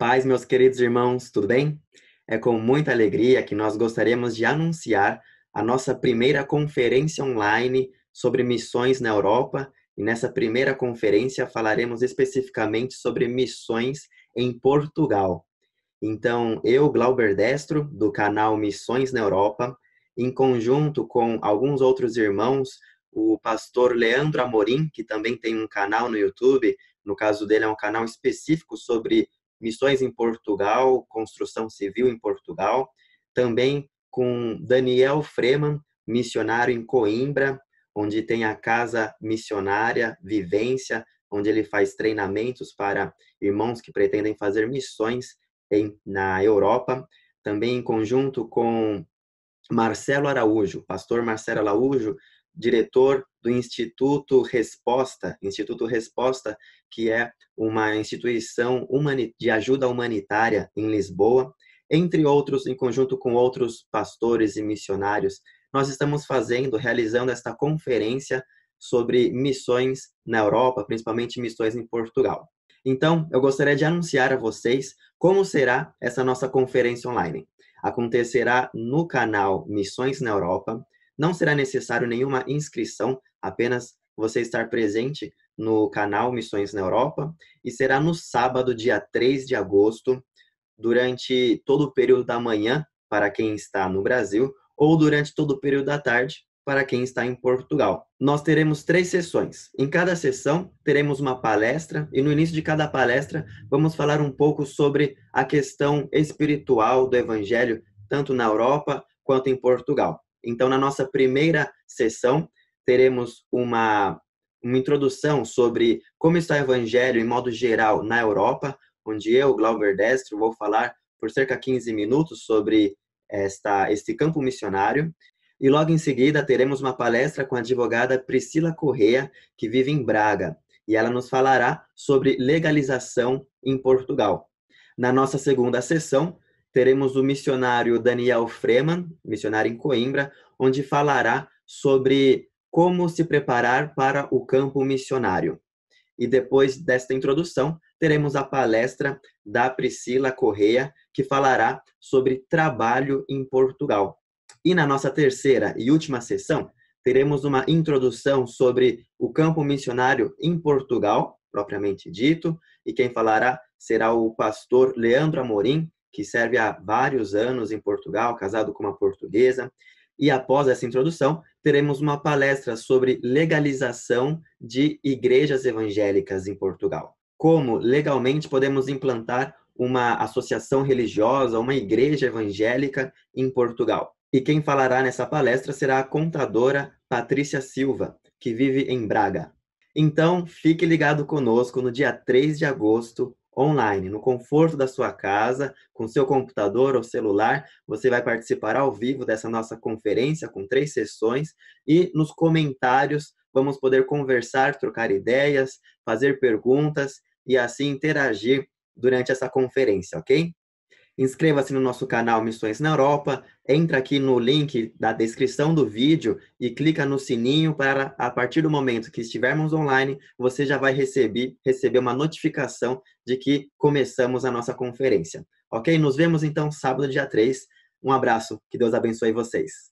Paz, meus queridos irmãos, tudo bem? É com muita alegria que nós gostaríamos de anunciar a nossa primeira conferência online sobre missões na Europa. E nessa primeira conferência falaremos especificamente sobre missões em Portugal. Então, eu, Glauber Destro, do canal Missões na Europa, em conjunto com alguns outros irmãos, o pastor Leandro Amorim, que também tem um canal no YouTube, no caso dele é um canal específico sobre missões em Portugal, construção civil em Portugal, também com Daniel Freeman, missionário em Coimbra, onde tem a casa missionária Vivência, onde ele faz treinamentos para irmãos que pretendem fazer missões em, na Europa, também em conjunto com Marcelo Araújo, pastor Marcelo Araújo, diretor do Instituto Resposta, Instituto Resposta, que é uma instituição de ajuda humanitária em Lisboa, entre outros, em conjunto com outros pastores e missionários, nós estamos fazendo, realizando esta conferência sobre missões na Europa, principalmente missões em Portugal. Então, eu gostaria de anunciar a vocês como será essa nossa conferência online. Acontecerá no canal Missões na Europa. Não será necessário nenhuma inscrição, Apenas você estar presente no canal Missões na Europa e será no sábado, dia 3 de agosto, durante todo o período da manhã, para quem está no Brasil, ou durante todo o período da tarde, para quem está em Portugal. Nós teremos três sessões. Em cada sessão, teremos uma palestra, e no início de cada palestra, vamos falar um pouco sobre a questão espiritual do Evangelho, tanto na Europa quanto em Portugal. Então, na nossa primeira sessão, teremos uma, uma introdução sobre como está o Evangelho em modo geral na Europa, onde eu, Glauber Destro, vou falar por cerca de 15 minutos sobre esta, este campo missionário. E logo em seguida teremos uma palestra com a advogada Priscila Correa, que vive em Braga, e ela nos falará sobre legalização em Portugal. Na nossa segunda sessão, teremos o missionário Daniel Freeman, missionário em Coimbra, onde falará sobre como se preparar para o campo missionário. E depois desta introdução, teremos a palestra da Priscila Correia, que falará sobre trabalho em Portugal. E na nossa terceira e última sessão, teremos uma introdução sobre o campo missionário em Portugal, propriamente dito, e quem falará será o pastor Leandro Amorim, que serve há vários anos em Portugal, casado com uma portuguesa. E após essa introdução, teremos uma palestra sobre legalização de igrejas evangélicas em Portugal. Como legalmente podemos implantar uma associação religiosa, uma igreja evangélica em Portugal. E quem falará nessa palestra será a contadora Patrícia Silva, que vive em Braga. Então, fique ligado conosco no dia 3 de agosto, online, no conforto da sua casa, com seu computador ou celular. Você vai participar ao vivo dessa nossa conferência com três sessões e nos comentários vamos poder conversar, trocar ideias, fazer perguntas e assim interagir durante essa conferência, ok? Inscreva-se no nosso canal Missões na Europa, entra aqui no link da descrição do vídeo e clica no sininho para, a partir do momento que estivermos online, você já vai receber, receber uma notificação de que começamos a nossa conferência. Ok? Nos vemos então sábado, dia 3. Um abraço, que Deus abençoe vocês.